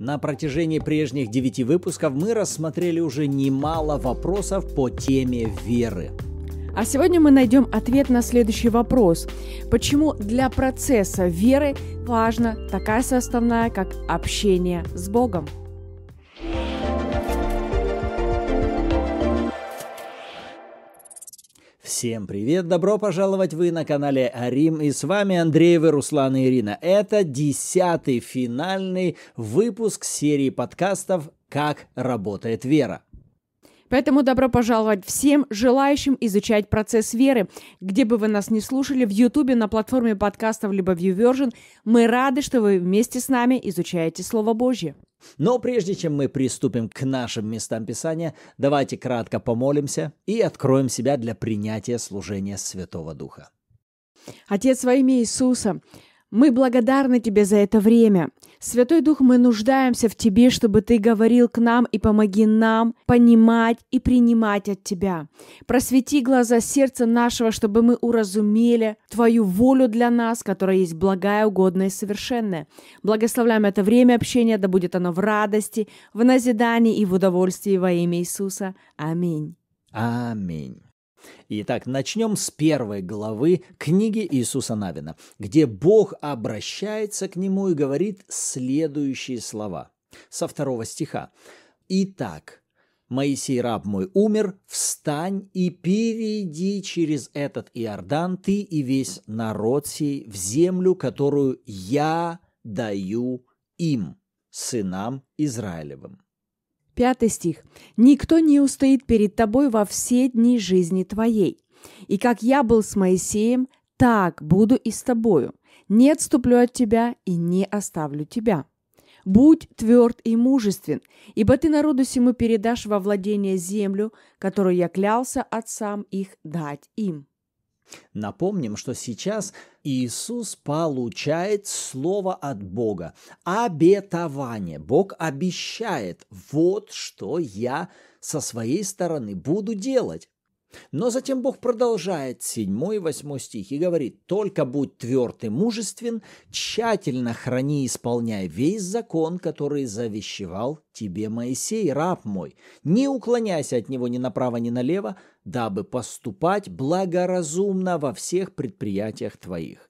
На протяжении прежних девяти выпусков мы рассмотрели уже немало вопросов по теме веры. А сегодня мы найдем ответ на следующий вопрос. Почему для процесса веры важна такая составная, как общение с Богом? Всем привет, добро пожаловать вы на канале Арим и с вами Андреевы, Руслан и Ирина. Это десятый финальный выпуск серии подкастов «Как работает вера». Поэтому добро пожаловать всем желающим изучать процесс веры. Где бы вы нас не слушали, в Ютубе, на платформе подкастов, либо в YouVersion, мы рады, что вы вместе с нами изучаете Слово Божье. Но прежде чем мы приступим к нашим местам Писания, давайте кратко помолимся и откроем себя для принятия служения Святого Духа. Отец во имя Иисуса, мы благодарны Тебе за это время. Святой Дух, мы нуждаемся в Тебе, чтобы Ты говорил к нам и помоги нам понимать и принимать от Тебя. Просвети глаза сердца нашего, чтобы мы уразумели Твою волю для нас, которая есть благая, угодная и совершенная. Благословляем это время общения, да будет оно в радости, в назидании и в удовольствии во имя Иисуса. Аминь. Аминь. Итак, начнем с первой главы книги Иисуса Навина, где Бог обращается к нему и говорит следующие слова со второго стиха. «Итак, Моисей, раб мой, умер, встань и перейди через этот Иордан, ты и весь народ сей, в землю, которую я даю им, сынам Израилевым». Пятый стих. «Никто не устоит перед тобой во все дни жизни твоей. И как я был с Моисеем, так буду и с тобою. Не отступлю от тебя и не оставлю тебя». «Будь тверд и мужествен, ибо ты народу сему передашь во владение землю, которую я клялся отцам их дать им». Напомним, что сейчас Иисус получает слово от Бога, обетование. Бог обещает, вот что я со своей стороны буду делать. Но затем Бог продолжает 7 и 8 стих и говорит, «Только будь тверд и мужествен, тщательно храни и исполняй весь закон, который завещевал тебе Моисей, раб мой. Не уклоняйся от него ни направо, ни налево, дабы поступать благоразумно во всех предприятиях твоих.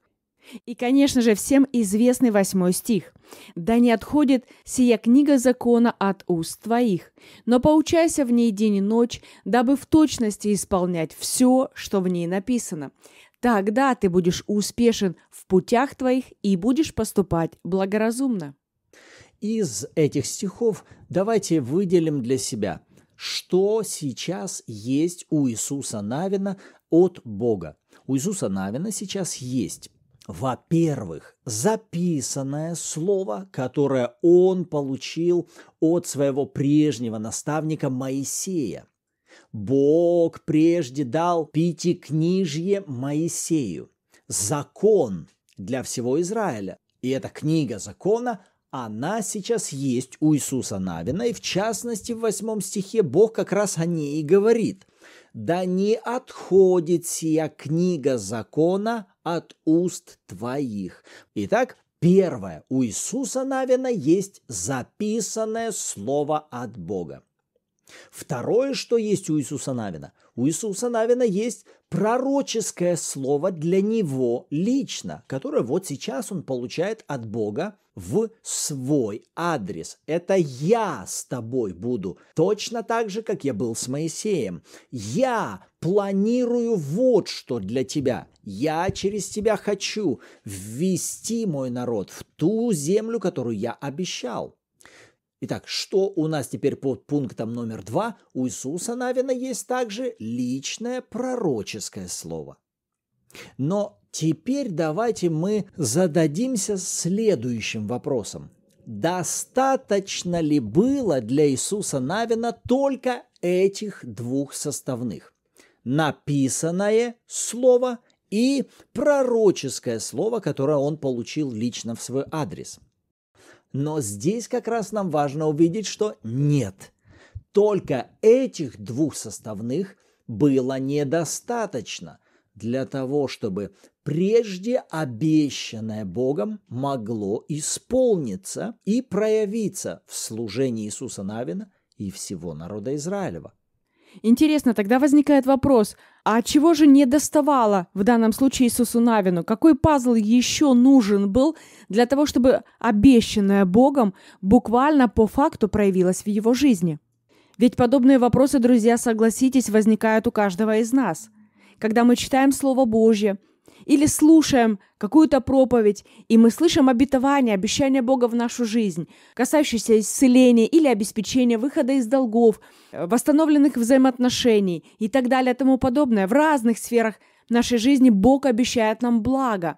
И, конечно же, всем известный восьмой стих. «Да не отходит сия книга закона от уст твоих, но поучайся в ней день и ночь, дабы в точности исполнять все, что в ней написано. Тогда ты будешь успешен в путях твоих и будешь поступать благоразумно». Из этих стихов давайте выделим для себя, что сейчас есть у Иисуса Навина от Бога. У Иисуса Навина сейчас есть во-первых, записанное слово, которое он получил от своего прежнего наставника Моисея. Бог прежде дал пятикнижье Моисею, закон для всего Израиля. И эта книга закона, она сейчас есть у Иисуса Навина, и в частности в восьмом стихе Бог как раз о ней и говорит да не отходит сия книга закона от уст твоих. Итак, первое, у Иисуса Навина есть записанное слово от Бога. Второе, что есть у Иисуса Навина. У Иисуса Навина есть пророческое слово для него лично, которое вот сейчас он получает от Бога в свой адрес. Это я с тобой буду, точно так же, как я был с Моисеем. Я планирую вот что для тебя. Я через тебя хочу ввести мой народ в ту землю, которую я обещал. Итак, что у нас теперь под пунктом номер два? У Иисуса Навина есть также личное пророческое слово. Но теперь давайте мы зададимся следующим вопросом. Достаточно ли было для Иисуса Навина только этих двух составных? Написанное слово и пророческое слово, которое он получил лично в свой адрес – но здесь как раз нам важно увидеть, что нет. Только этих двух составных было недостаточно для того, чтобы прежде обещанное Богом могло исполниться и проявиться в служении Иисуса Навина и всего народа Израилева. Интересно, тогда возникает вопрос, а чего же не доставало в данном случае Иисусу Навину? Какой пазл еще нужен был для того, чтобы обещанное Богом буквально по факту проявилось в его жизни? Ведь подобные вопросы, друзья, согласитесь, возникают у каждого из нас. Когда мы читаем Слово Божье – или слушаем какую-то проповедь, и мы слышим обетование, обещание Бога в нашу жизнь, касающееся исцеления или обеспечения выхода из долгов, э, восстановленных взаимоотношений и так далее и тому подобное. В разных сферах нашей жизни Бог обещает нам благо.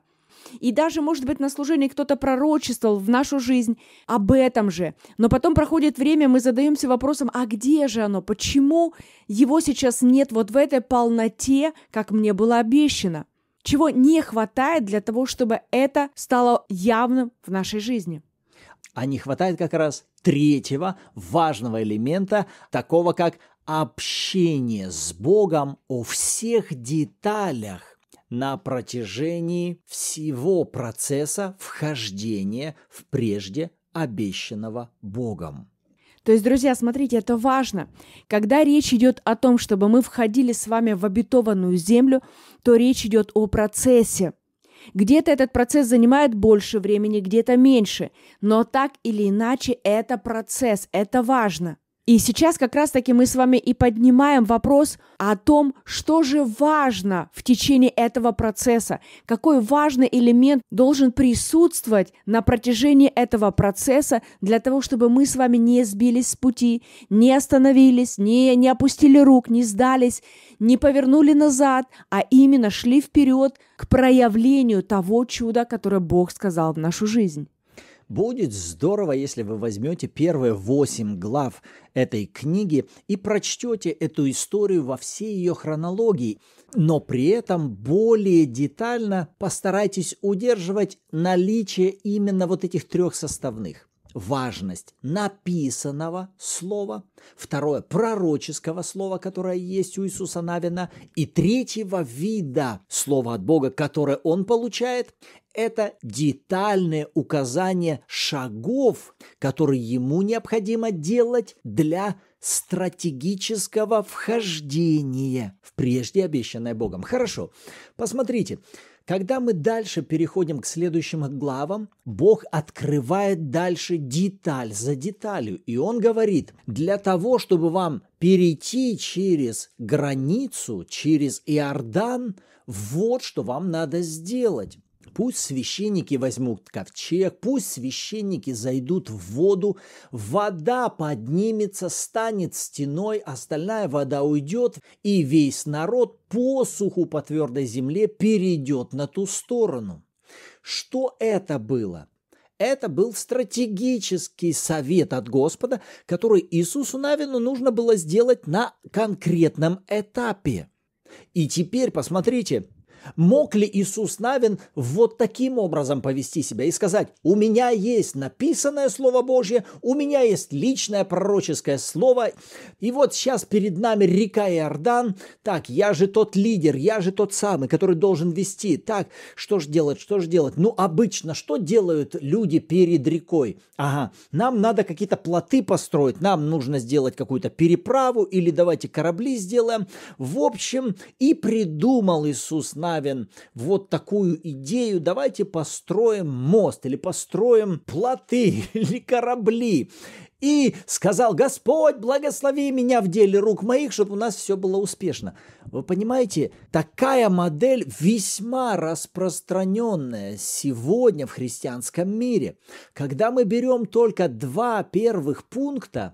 И даже, может быть, на служении кто-то пророчествовал в нашу жизнь об этом же. Но потом проходит время, мы задаемся вопросом, а где же оно? Почему его сейчас нет вот в этой полноте, как мне было обещано? чего не хватает для того, чтобы это стало явным в нашей жизни. А не хватает как раз третьего важного элемента, такого как общение с Богом о всех деталях на протяжении всего процесса вхождения в прежде обещанного Богом. То есть, друзья, смотрите, это важно. Когда речь идет о том, чтобы мы входили с вами в обетованную землю, то речь идет о процессе. Где-то этот процесс занимает больше времени, где-то меньше. Но так или иначе, это процесс, это важно. И сейчас как раз-таки мы с вами и поднимаем вопрос о том, что же важно в течение этого процесса, какой важный элемент должен присутствовать на протяжении этого процесса для того, чтобы мы с вами не сбились с пути, не остановились, не, не опустили рук, не сдались, не повернули назад, а именно шли вперед к проявлению того чуда, которое Бог сказал в нашу жизнь. Будет здорово, если вы возьмете первые восемь глав этой книги и прочтете эту историю во всей ее хронологии, но при этом более детально постарайтесь удерживать наличие именно вот этих трех составных важность написанного слова, второе – пророческого слова, которое есть у Иисуса Навина, и третьего вида слова от Бога, которое он получает, это детальное указание шагов, которые ему необходимо делать для стратегического вхождения в прежде обещанное Богом. Хорошо, посмотрите, когда мы дальше переходим к следующим главам, Бог открывает дальше деталь за деталью. И Он говорит, для того, чтобы вам перейти через границу, через Иордан, вот что вам надо сделать. Пусть священники возьмут ковчег, пусть священники зайдут в воду, вода поднимется, станет стеной, остальная вода уйдет, и весь народ по суху по твердой земле перейдет на ту сторону. Что это было? Это был стратегический совет от Господа, который Иисусу Навину нужно было сделать на конкретном этапе. И теперь посмотрите, Мог ли Иисус Навин вот таким образом повести себя и сказать, у меня есть написанное Слово Божье, у меня есть личное пророческое Слово, и вот сейчас перед нами река Иордан, так, я же тот лидер, я же тот самый, который должен вести, так, что же делать, что же делать? Ну, обычно что делают люди перед рекой? Ага, нам надо какие-то плоты построить, нам нужно сделать какую-то переправу или давайте корабли сделаем. В общем, и придумал Иисус Навин Славин, вот такую идею, давайте построим мост или построим плоты или корабли. И сказал, Господь, благослови меня в деле рук моих, чтобы у нас все было успешно. Вы понимаете, такая модель весьма распространенная сегодня в христианском мире. Когда мы берем только два первых пункта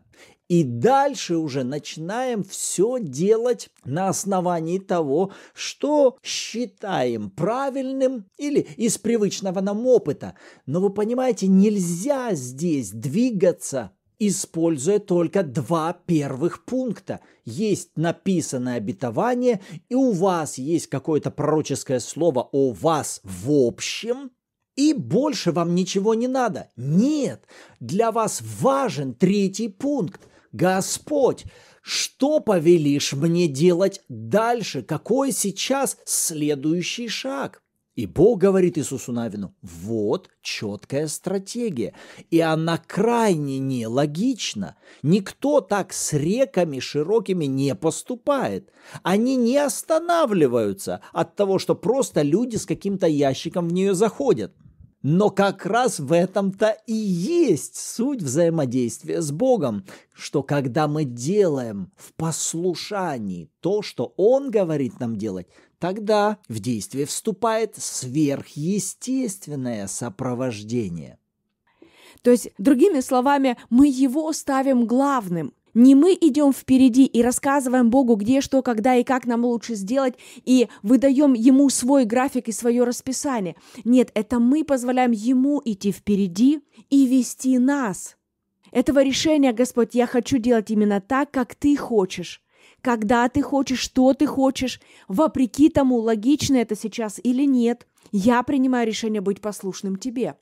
и дальше уже начинаем все делать на основании того, что считаем правильным или из привычного нам опыта. Но вы понимаете, нельзя здесь двигаться используя только два первых пункта. Есть написанное обетование, и у вас есть какое-то пророческое слово о вас в общем, и больше вам ничего не надо. Нет, для вас важен третий пункт. Господь, что повелишь мне делать дальше? Какой сейчас следующий шаг? И Бог говорит Иисусу Навину, вот четкая стратегия. И она крайне нелогична. Никто так с реками широкими не поступает. Они не останавливаются от того, что просто люди с каким-то ящиком в нее заходят. Но как раз в этом-то и есть суть взаимодействия с Богом, что когда мы делаем в послушании то, что Он говорит нам делать, тогда в действие вступает сверхъестественное сопровождение. То есть, другими словами, мы его ставим главным, не мы идем впереди и рассказываем Богу, где, что, когда и как нам лучше сделать, и выдаем Ему свой график и свое расписание. Нет, это мы позволяем Ему идти впереди и вести нас. Этого решения, Господь, я хочу делать именно так, как Ты хочешь. Когда ты хочешь, что ты хочешь, вопреки тому, логично это сейчас или нет, я принимаю решение быть послушным тебе.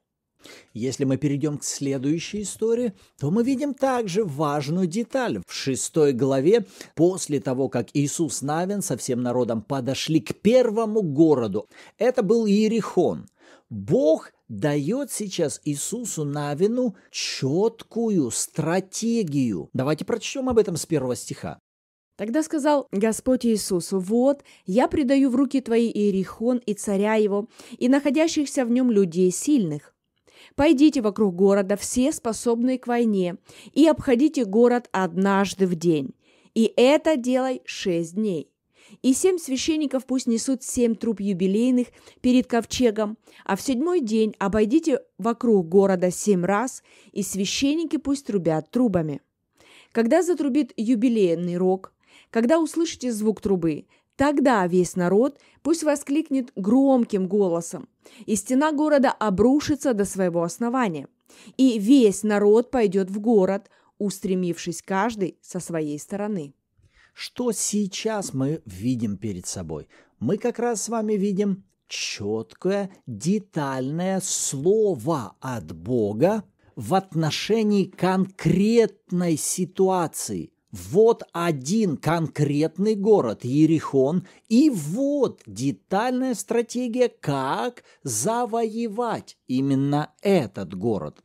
Если мы перейдем к следующей истории, то мы видим также важную деталь. В шестой главе, после того, как Иисус Навин со всем народом подошли к первому городу, это был Иерихон, Бог дает сейчас Иисусу Навину четкую стратегию. Давайте прочтем об этом с первого стиха. Тогда сказал Господь Иисусу, «Вот, я предаю в руки твои Иерихон и царя его, и находящихся в нем людей сильных, Пойдите вокруг города, все способные к войне, и обходите город однажды в день. И это делай шесть дней. И семь священников пусть несут семь труб юбилейных перед ковчегом, а в седьмой день обойдите вокруг города семь раз, и священники пусть трубят трубами. Когда затрубит юбилейный рог, когда услышите звук трубы, Тогда весь народ пусть воскликнет громким голосом, и стена города обрушится до своего основания, и весь народ пойдет в город, устремившись каждый со своей стороны. Что сейчас мы видим перед собой? Мы как раз с вами видим четкое, детальное слово от Бога в отношении конкретной ситуации – вот один конкретный город Ерихон, и вот детальная стратегия, как завоевать именно этот город.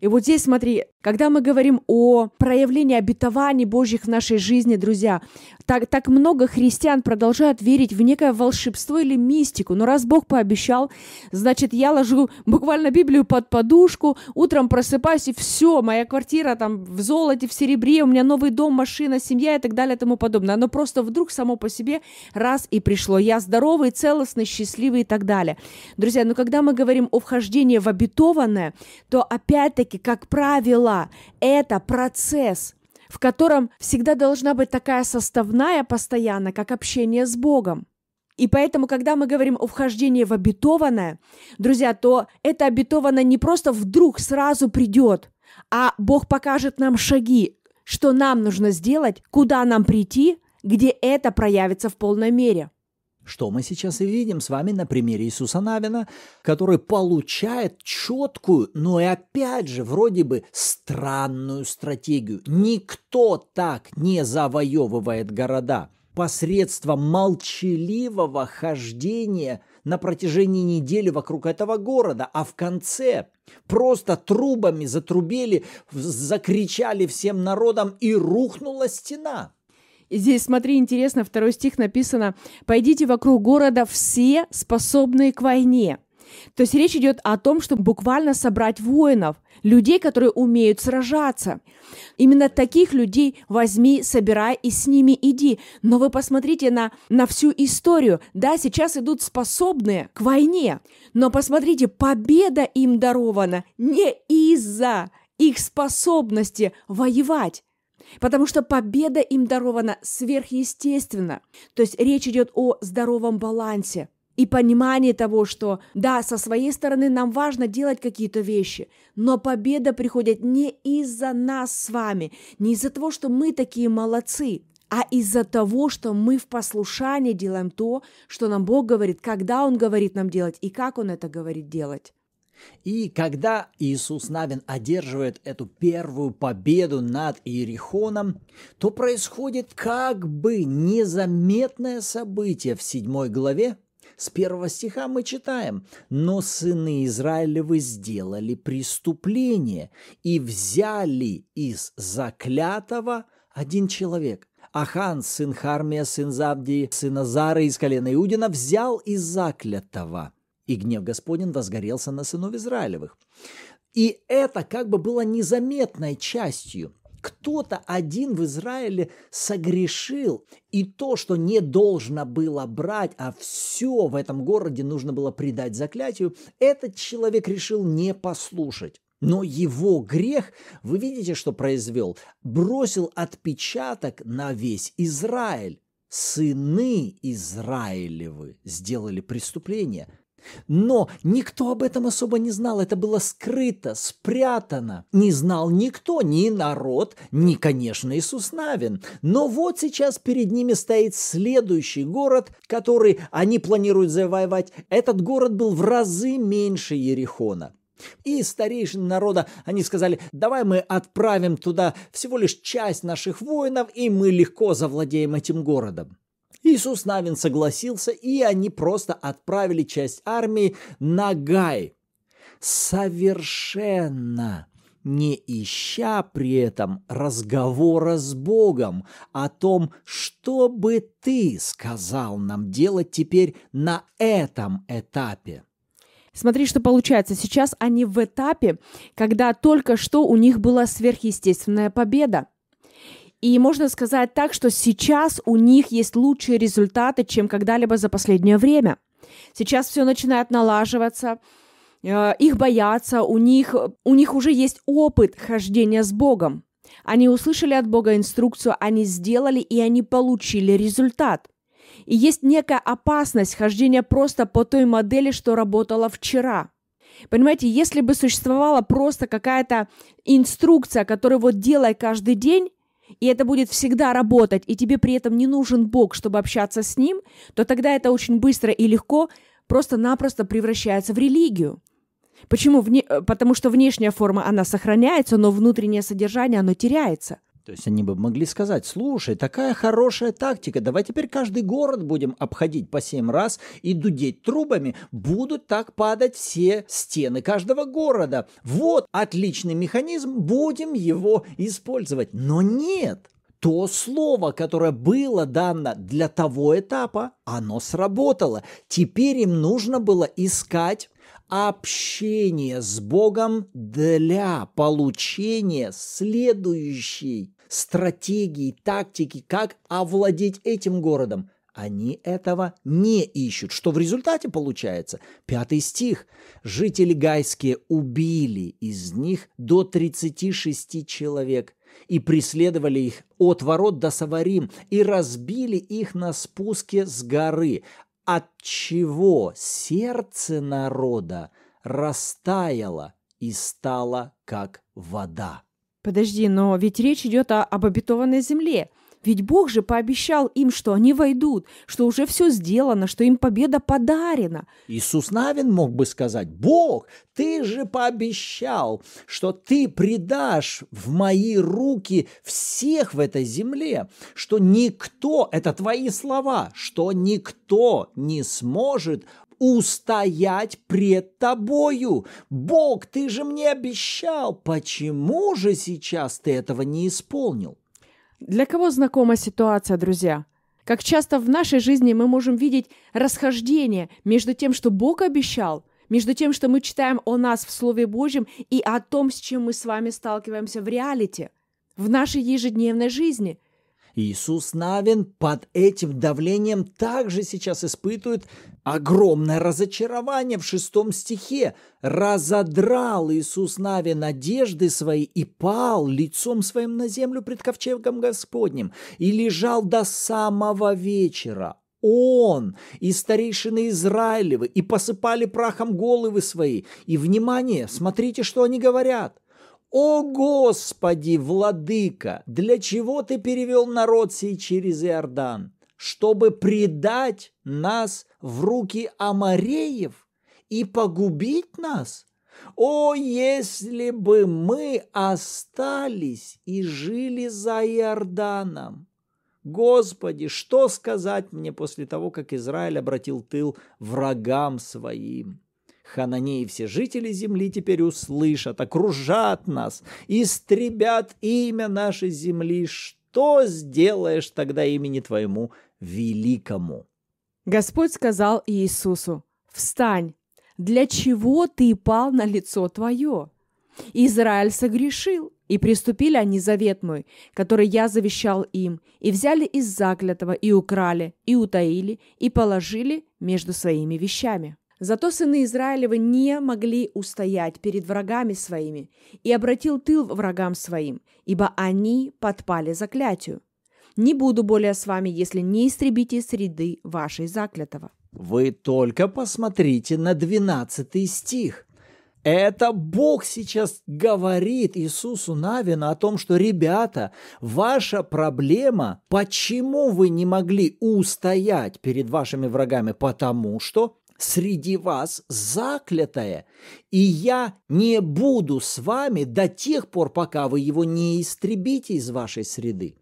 И вот здесь, смотри, когда мы говорим о проявлении обетований Божьих в нашей жизни, друзья, так, так много христиан продолжают верить в некое волшебство или мистику. Но раз Бог пообещал, значит, я ложу буквально Библию под подушку, утром просыпаюсь, и все, моя квартира там в золоте, в серебре, у меня новый дом, машина, семья и так далее и тому подобное. Оно просто вдруг само по себе раз и пришло. Я здоровый, целостный, счастливый и так далее. Друзья, но когда мы говорим о вхождении в обетованное, то опять-таки опять-таки, как правило, это процесс, в котором всегда должна быть такая составная постоянно, как общение с Богом. И поэтому, когда мы говорим о вхождении в обетованное, друзья, то это обетованное не просто вдруг сразу придет, а Бог покажет нам шаги, что нам нужно сделать, куда нам прийти, где это проявится в полной мере. Что мы сейчас и видим с вами на примере Иисуса Навина, который получает четкую, но и опять же вроде бы странную стратегию. Никто так не завоевывает города посредством молчаливого хождения на протяжении недели вокруг этого города, а в конце просто трубами затрубили, закричали всем народам и рухнула стена. Здесь, смотри, интересно, второй стих написано «Пойдите вокруг города все, способные к войне». То есть речь идет о том, чтобы буквально собрать воинов, людей, которые умеют сражаться. Именно таких людей возьми, собирай и с ними иди. Но вы посмотрите на, на всю историю. Да, сейчас идут способные к войне, но посмотрите, победа им дарована не из-за их способности воевать, Потому что победа им дарована сверхъестественно. То есть речь идет о здоровом балансе и понимании того, что да, со своей стороны нам важно делать какие-то вещи, но победа приходит не из-за нас с вами, не из-за того, что мы такие молодцы, а из-за того, что мы в послушании делаем то, что нам Бог говорит, когда Он говорит нам делать и как Он это говорит делать. И когда Иисус Навин одерживает эту первую победу над Иерихоном, то происходит как бы незаметное событие в седьмой главе, с первого стиха мы читаем, «Но сыны Израилевы сделали преступление и взяли из заклятого один человек». Ахан, сын Хармия, сын Завдии, сын Азара из колена Иудина, взял из заклятого – и гнев Господень возгорелся на сынов Израилевых. И это как бы было незаметной частью. Кто-то один в Израиле согрешил, и то, что не должно было брать, а все в этом городе нужно было предать заклятию, этот человек решил не послушать. Но его грех, вы видите, что произвел, бросил отпечаток на весь Израиль. Сыны Израилевы сделали преступление – но никто об этом особо не знал, это было скрыто, спрятано. Не знал никто, ни народ, ни, конечно, Иисус Навин. Но вот сейчас перед ними стоит следующий город, который они планируют завоевать. Этот город был в разы меньше Ерихона. И старейшины народа, они сказали, давай мы отправим туда всего лишь часть наших воинов, и мы легко завладеем этим городом. Иисус Навин согласился, и они просто отправили часть армии на Гай, совершенно не ища при этом разговора с Богом о том, что бы ты сказал нам делать теперь на этом этапе. Смотри, что получается. Сейчас они в этапе, когда только что у них была сверхъестественная победа. И можно сказать так, что сейчас у них есть лучшие результаты, чем когда-либо за последнее время. Сейчас все начинает налаживаться, э, их боятся, у них, у них уже есть опыт хождения с Богом. Они услышали от Бога инструкцию, они сделали и они получили результат. И есть некая опасность хождения просто по той модели, что работала вчера – Понимаете, если бы существовала просто какая-то инструкция, которую вот делай каждый день, и это будет всегда работать, и тебе при этом не нужен Бог, чтобы общаться с Ним, то тогда это очень быстро и легко просто-напросто превращается в религию. Почему? Э, потому что внешняя форма, она сохраняется, но внутреннее содержание, оно теряется. То есть они бы могли сказать, слушай, такая хорошая тактика, давай теперь каждый город будем обходить по семь раз и дудеть трубами, будут так падать все стены каждого города. Вот отличный механизм, будем его использовать. Но нет, то слово, которое было дано для того этапа, оно сработало. Теперь им нужно было искать общение с Богом для получения следующей стратегии, тактики, как овладеть этим городом. Они этого не ищут. Что в результате получается? Пятый стих. Жители Гайские убили из них до 36 человек и преследовали их от ворот до Саварим и разбили их на спуске с горы, от чего сердце народа растаяло и стало как вода. Подожди, но ведь речь идет о, об обетованной земле. Ведь Бог же пообещал им, что они войдут, что уже все сделано, что им победа подарена. Иисус Навин мог бы сказать, Бог, ты же пообещал, что ты предашь в мои руки всех в этой земле, что никто, это твои слова, что никто не сможет устоять пред тобою. Бог, ты же мне обещал, почему же сейчас ты этого не исполнил? Для кого знакома ситуация, друзья? Как часто в нашей жизни мы можем видеть расхождение между тем, что Бог обещал, между тем, что мы читаем о нас в Слове Божьем и о том, с чем мы с вами сталкиваемся в реалити, в нашей ежедневной жизни – Иисус Навин под этим давлением также сейчас испытывает огромное разочарование в шестом стихе. «Разодрал Иисус Навин одежды свои и пал лицом своим на землю пред ковчегом Господним и лежал до самого вечера, он и старейшины Израилевы, и посыпали прахом головы свои. И, внимание, смотрите, что они говорят. «О Господи, Владыка, для чего ты перевел народ сей через Иордан? Чтобы предать нас в руки Амареев и погубить нас?» О, если бы мы остались и жили за Иорданом! Господи, что сказать мне после того, как Израиль обратил тыл врагам своим? Ханани и все жители земли теперь услышат, окружат нас, истребят имя нашей земли. Что сделаешь тогда имени твоему великому?» Господь сказал Иисусу, «Встань! Для чего ты пал на лицо твое?» Израиль согрешил, и приступили они завет мой, который я завещал им, и взяли из заклятого, и украли, и утаили, и положили между своими вещами. Зато сыны Израилева не могли устоять перед врагами своими, и обратил тыл врагам своим, ибо они подпали заклятию. Не буду более с вами, если не истребите среды вашей заклятого». Вы только посмотрите на 12 стих. Это Бог сейчас говорит Иисусу Навину о том, что, ребята, ваша проблема, почему вы не могли устоять перед вашими врагами? Потому что среди вас заклятое, и я не буду с вами до тех пор, пока вы его не истребите из вашей среды.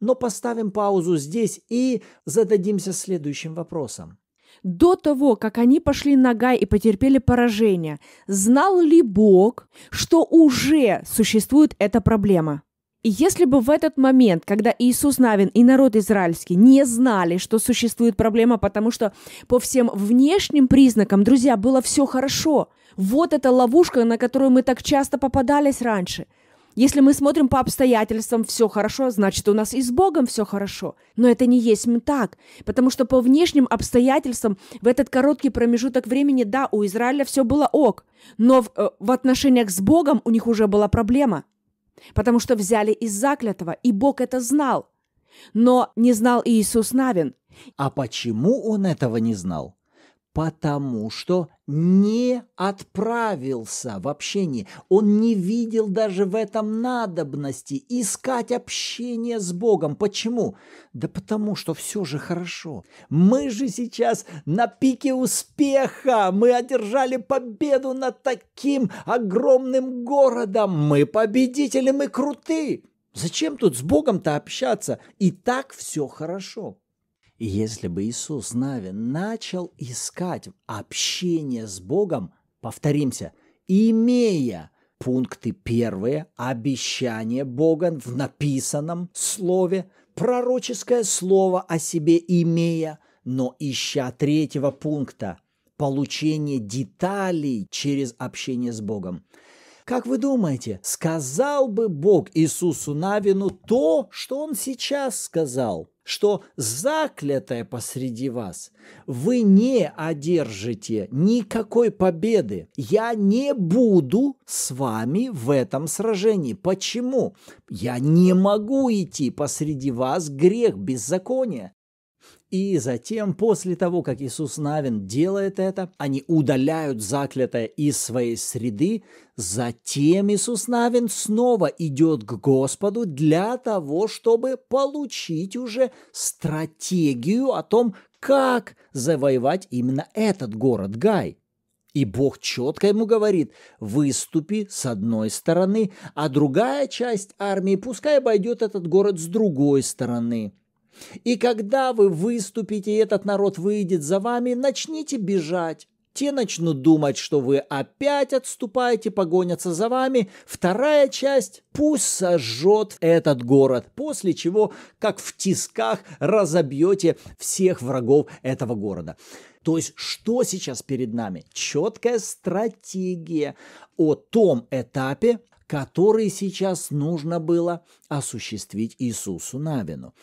Но поставим паузу здесь и зададимся следующим вопросом. До того, как они пошли на Гай и потерпели поражение, знал ли Бог, что уже существует эта проблема? И если бы в этот момент, когда Иисус Навин и народ израильский не знали, что существует проблема, потому что по всем внешним признакам, друзья, было все хорошо. Вот эта ловушка, на которую мы так часто попадались раньше. Если мы смотрим по обстоятельствам, все хорошо, значит у нас и с Богом все хорошо. Но это не есть так, потому что по внешним обстоятельствам в этот короткий промежуток времени, да, у Израиля все было ок, но в, э, в отношениях с Богом у них уже была проблема – потому что взяли из заклятого, и Бог это знал. Но не знал Иисус Навин. А почему он этого не знал? потому что не отправился в общение. Он не видел даже в этом надобности искать общение с Богом. Почему? Да потому что все же хорошо. Мы же сейчас на пике успеха. Мы одержали победу над таким огромным городом. Мы победители, мы круты. Зачем тут с Богом-то общаться? И так все хорошо. И если бы Иисус Навин начал искать общение с Богом, повторимся, имея пункты первые, обещание Бога в написанном слове, пророческое слово о себе имея, но ища третьего пункта, получение деталей через общение с Богом. Как вы думаете, сказал бы Бог Иисусу Навину то, что он сейчас сказал? что заклятое посреди вас, вы не одержите никакой победы. Я не буду с вами в этом сражении. Почему? Я не могу идти посреди вас грех, беззаконие. И затем, после того, как Иисус Навин делает это, они удаляют заклятое из своей среды. Затем Иисус Навин снова идет к Господу для того, чтобы получить уже стратегию о том, как завоевать именно этот город Гай. И Бог четко ему говорит, выступи с одной стороны, а другая часть армии пускай обойдет этот город с другой стороны. И когда вы выступите, и этот народ выйдет за вами, начните бежать. Те начнут думать, что вы опять отступаете, погонятся за вами. Вторая часть пусть сожжет этот город, после чего, как в тисках, разобьете всех врагов этого города. То есть, что сейчас перед нами? Четкая стратегия о том этапе, который сейчас нужно было осуществить Иисусу Навину.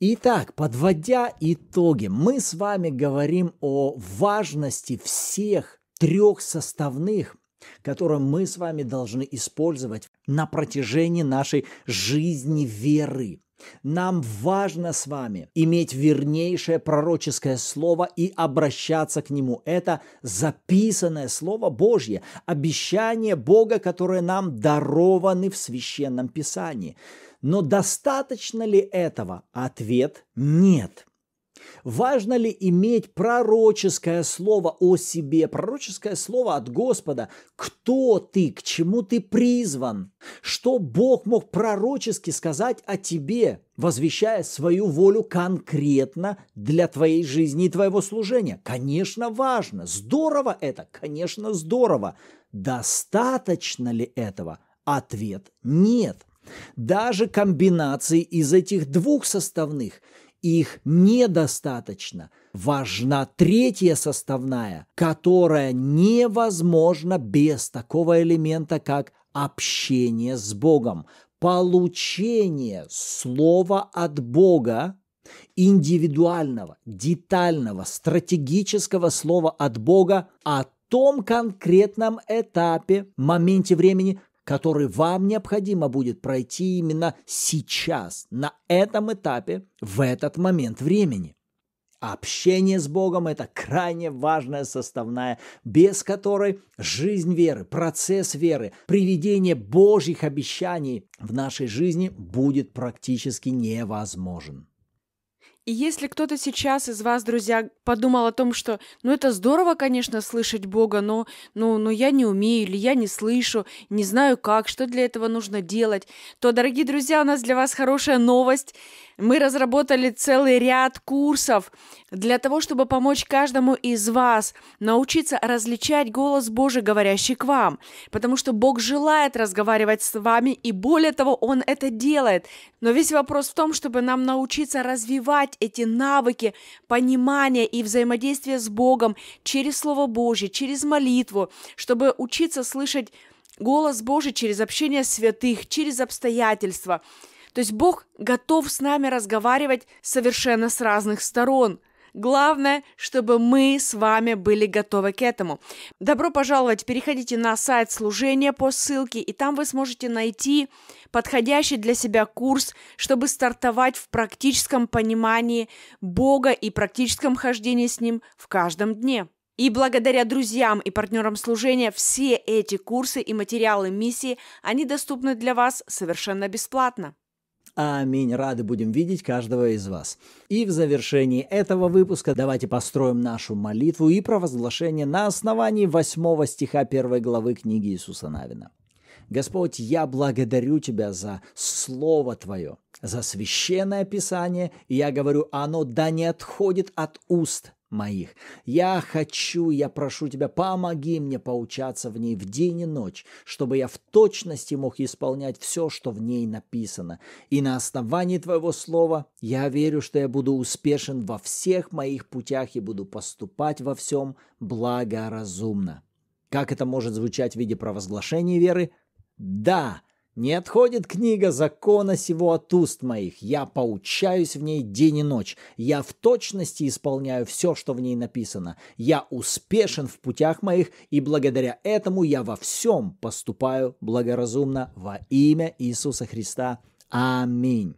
Итак, подводя итоги, мы с вами говорим о важности всех трех составных, которые мы с вами должны использовать на протяжении нашей жизни веры. Нам важно с вами иметь вернейшее пророческое слово и обращаться к нему. Это записанное слово Божье, обещание Бога, которое нам дарованы в священном писании. Но достаточно ли этого? Ответ – нет. Важно ли иметь пророческое слово о себе, пророческое слово от Господа? Кто ты, к чему ты призван? Что Бог мог пророчески сказать о тебе, возвещая свою волю конкретно для твоей жизни и твоего служения? Конечно, важно. Здорово это? Конечно, здорово. Достаточно ли этого? Ответ – нет. Даже комбинации из этих двух составных – их недостаточно. Важна третья составная, которая невозможна без такого элемента, как общение с Богом, получение слова от Бога, индивидуального, детального, стратегического слова от Бога о том конкретном этапе, моменте времени, который вам необходимо будет пройти именно сейчас, на этом этапе, в этот момент времени. Общение с Богом – это крайне важная составная, без которой жизнь веры, процесс веры, приведение Божьих обещаний в нашей жизни будет практически невозможен. И если кто-то сейчас из вас, друзья, подумал о том, что, ну, это здорово, конечно, слышать Бога, но, но, ну, но ну, я не умею или я не слышу, не знаю как, что для этого нужно делать, то, дорогие друзья, у нас для вас хорошая новость. Мы разработали целый ряд курсов для того, чтобы помочь каждому из вас научиться различать голос Божий, говорящий к вам. Потому что Бог желает разговаривать с вами, и более того, Он это делает. Но весь вопрос в том, чтобы нам научиться развивать эти навыки понимания и взаимодействия с Богом через Слово Божье, через молитву, чтобы учиться слышать голос Божий через общение святых, через обстоятельства – то есть Бог готов с нами разговаривать совершенно с разных сторон. Главное, чтобы мы с вами были готовы к этому. Добро пожаловать! Переходите на сайт служения по ссылке, и там вы сможете найти подходящий для себя курс, чтобы стартовать в практическом понимании Бога и практическом хождении с Ним в каждом дне. И благодаря друзьям и партнерам служения все эти курсы и материалы миссии, они доступны для вас совершенно бесплатно. Аминь. Рады будем видеть каждого из вас. И в завершении этого выпуска давайте построим нашу молитву и провозглашение на основании 8 стиха 1 главы книги Иисуса Навина. Господь, я благодарю Тебя за Слово Твое, за священное Писание, и я говорю, оно да не отходит от уст моих. Я хочу, я прошу тебя, помоги мне поучаться в ней в день и ночь, чтобы я в точности мог исполнять все, что в ней написано. И на основании твоего слова я верю, что я буду успешен во всех моих путях и буду поступать во всем благоразумно. Как это может звучать в виде провозглашения веры? Да, не отходит книга закона сего от уст моих. Я поучаюсь в ней день и ночь. Я в точности исполняю все, что в ней написано. Я успешен в путях моих, и благодаря этому я во всем поступаю благоразумно во имя Иисуса Христа. Аминь.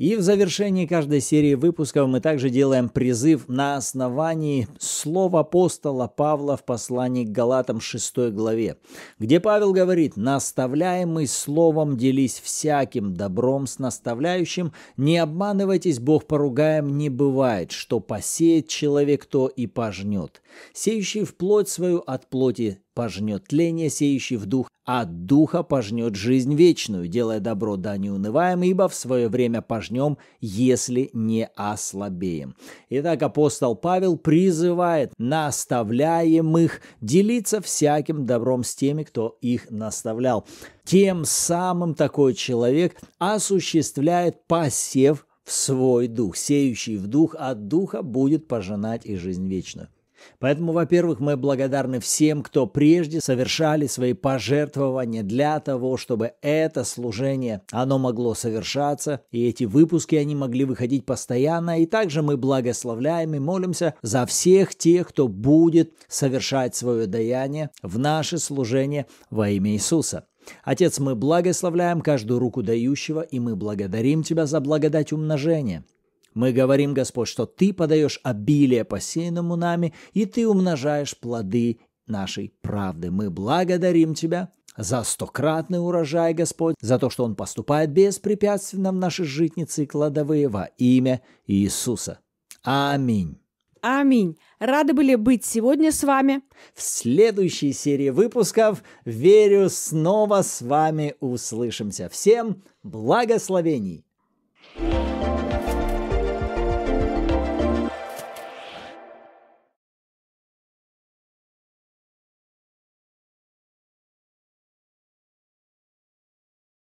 И в завершении каждой серии выпусков мы также делаем призыв на основании слова апостола Павла в послании к Галатам 6 главе, где Павел говорит «Наставляемый словом делись всяким добром с наставляющим, не обманывайтесь, Бог поругаем не бывает, что посеет человек то и пожнет. Сеющий в плоть свою от плоти пожнет тление, сеющий в дух от духа пожнет жизнь вечную, делая добро да не унываем, ибо в свое время пожнем, если не ослабеем. Итак, апостол Павел призывает наставляемых делиться всяким добром с теми, кто их наставлял. Тем самым такой человек осуществляет посев в свой дух. Сеющий в дух от духа будет пожинать и жизнь вечную. Поэтому, во-первых, мы благодарны всем, кто прежде совершали свои пожертвования для того, чтобы это служение, оно могло совершаться, и эти выпуски, они могли выходить постоянно. И также мы благословляем и молимся за всех тех, кто будет совершать свое даяние в наше служение во имя Иисуса. Отец, мы благословляем каждую руку дающего, и мы благодарим Тебя за благодать умножения – мы говорим, Господь, что Ты подаешь обилие посеянному нами, и Ты умножаешь плоды нашей правды. Мы благодарим Тебя за стократный урожай, Господь, за то, что Он поступает беспрепятственно в наши житницы и кладовые во имя Иисуса. Аминь. Аминь. Рады были быть сегодня с вами. В следующей серии выпусков, верю, снова с вами услышимся. Всем благословений!